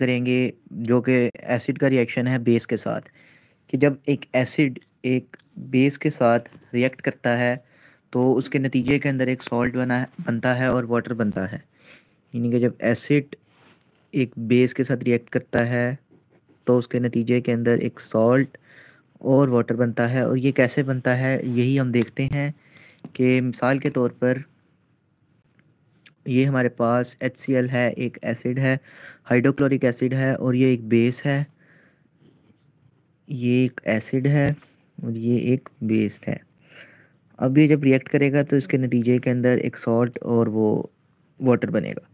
करेंगे जो कि एसिड का रिएक्शन है बेस के साथ कि जब एक एसिड एक बेस के साथ रिएक्ट करता है तो उसके नतीजे के अंदर एक सॉल्ट बना बनता है और वाटर बनता है यानी कि जब एसिड एक बेस के साथ रिएक्ट करता है तो उसके नतीजे के अंदर एक सॉल्ट और वाटर बनता है और ये कैसे बनता है यही हम देखते हैं कि मिसाल के तौर पर ये हमारे पास एच है एक एसिड है हाइड्रोक्लोरिक एसिड है और ये एक बेस है ये एक एसिड है और ये एक बेस है अब ये जब रिएक्ट करेगा तो इसके नतीजे के अंदर एक सॉल्ट और वो वाटर बनेगा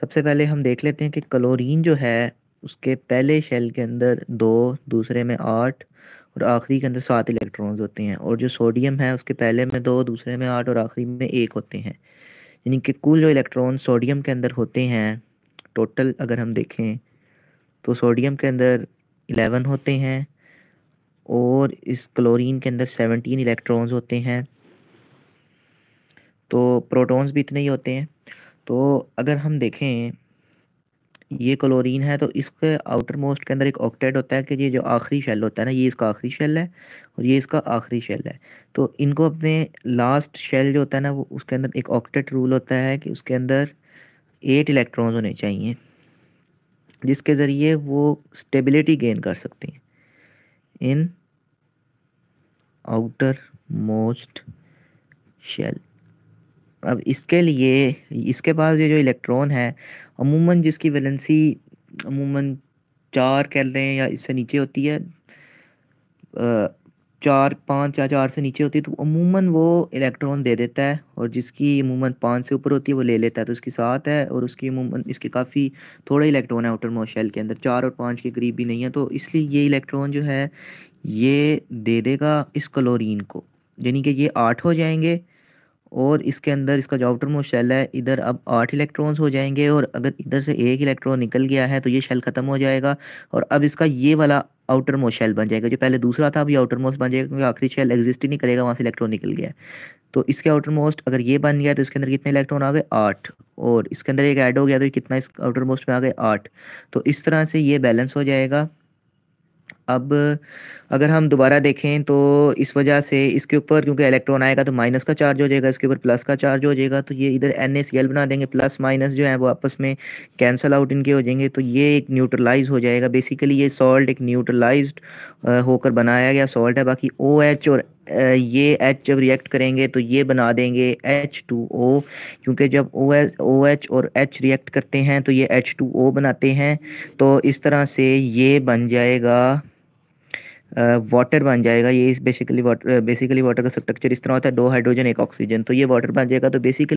सबसे पहले हम देख लेते हैं कि क्लोरीन जो है उसके पहले शेल के अंदर दो दूसरे में आठ और आखिरी के अंदर सात इलेक्ट्रॉन्स होते हैं और जो सोडियम है उसके पहले में दो दूसरे में आठ और आखिरी में एक होते हैं कि कुल जो इलेक्ट्रॉन सोडियम के अंदर होते हैं टोटल अगर हम देखें तो सोडियम के अंदर एलेवन होते हैं और इस क्लोरीन के अंदर सेवनटीन इलेक्ट्रॉन्स होते हैं तो प्रोटॉन्स भी इतने ही होते हैं तो अगर हम देखें ये क्लोरीन है तो इसके आउटर मोस्ट के अंदर एक ऑक्टेट होता है कि ये जो आखिरी शेल होता है ना ये इसका आखिरी शेल है और ये इसका आखिरी शेल है तो इनको अपने लास्ट शेल जो होता है ना वो उसके अंदर एक ऑक्टेट रूल होता है कि उसके अंदर एट इलेक्ट्रॉन्स होने चाहिए जिसके ज़रिए वो स्टेबिलिटी गेन कर सकते हैं इन आउटर मोस्ट शेल अब इसके लिए इसके पास ये जो इलेक्ट्रॉन है अमूमन जिसकी वैलेंसी अमूमन चार कह रहे हैं या इससे नीचे होती है चार पाँच या चार से नीचे होती है तो अमूमन वो इलेक्ट्रॉन दे देता है और जिसकी अमूमन पाँच से ऊपर होती है वो ले लेता है तो उसकी सात है और उसकी अमूमन इसके काफ़ी थोड़े इलेक्ट्रॉन है आउटर मोशेल के अंदर चार और पाँच के करीब भी नहीं है तो इसलिए ये इलेक्ट्रॉन जो है ये दे देगा इस क्लोरीन को यानी कि ये आठ हो जाएंगे और इसके अंदर इसका जो आउटर मोस्ट शेल है इधर अब आठ इलेक्ट्रॉन्स हो जाएंगे और अगर इधर से एक इलेक्ट्रॉन निकल गया है तो ये शेल ख़त्म हो जाएगा और अब इसका ये वाला आउटर मोस्ट शेल बन जाएगा जो पहले दूसरा था अब ये आउटर मोस्ट बन जाएगा क्योंकि आखिरी शेल एग्जिस्ट ही नहीं करेगा वहाँ से इलेक्ट्रॉन निकल गया तो इसके आउटर मोस्ट अगर ये बन गया तो इसके अंदर कितने इलेक्ट्रॉन आ गए आठ और इसके अंदर एक ऐड हो गया तो कितना इस आउटर मोस्ट में आ गए आठ तो इस तरह से ये बैलेंस हो जाएगा अब अगर हम दोबारा देखें तो इस वजह से इसके ऊपर क्योंकि इलेक्ट्रॉन आएगा तो माइनस का चार्ज हो जाएगा इसके ऊपर प्लस का चार्ज हो जाएगा तो ये इधर एन बना देंगे प्लस माइनस जो है वो आपस में कैंसल आउट इनके हो जाएंगे तो ये एक न्यूट्रलाइज हो जाएगा बेसिकली ये सॉल्ट एक न्यूट्रलाइज होकर बनाया गया सॉल्ट है बाकी ओ एच और ये एच जब रिएक्ट करेंगे तो ये बना देंगे एच टू ओ क्योंकि जब ओ एच ओ एच और एच रिएक्ट करते हैं तो ये एच टू ओ बनाते हैं तो इस तरह से ये बन जाएगा वाटर बन जाएगा ये इस बेसिकली वाटर बेसिकली वाटर का स्ट्रक्चर इस तरह होता है दो हाइड्रोजन एक ऑक्सीजन तो ये वाटर बन जाएगा तो बेसिकली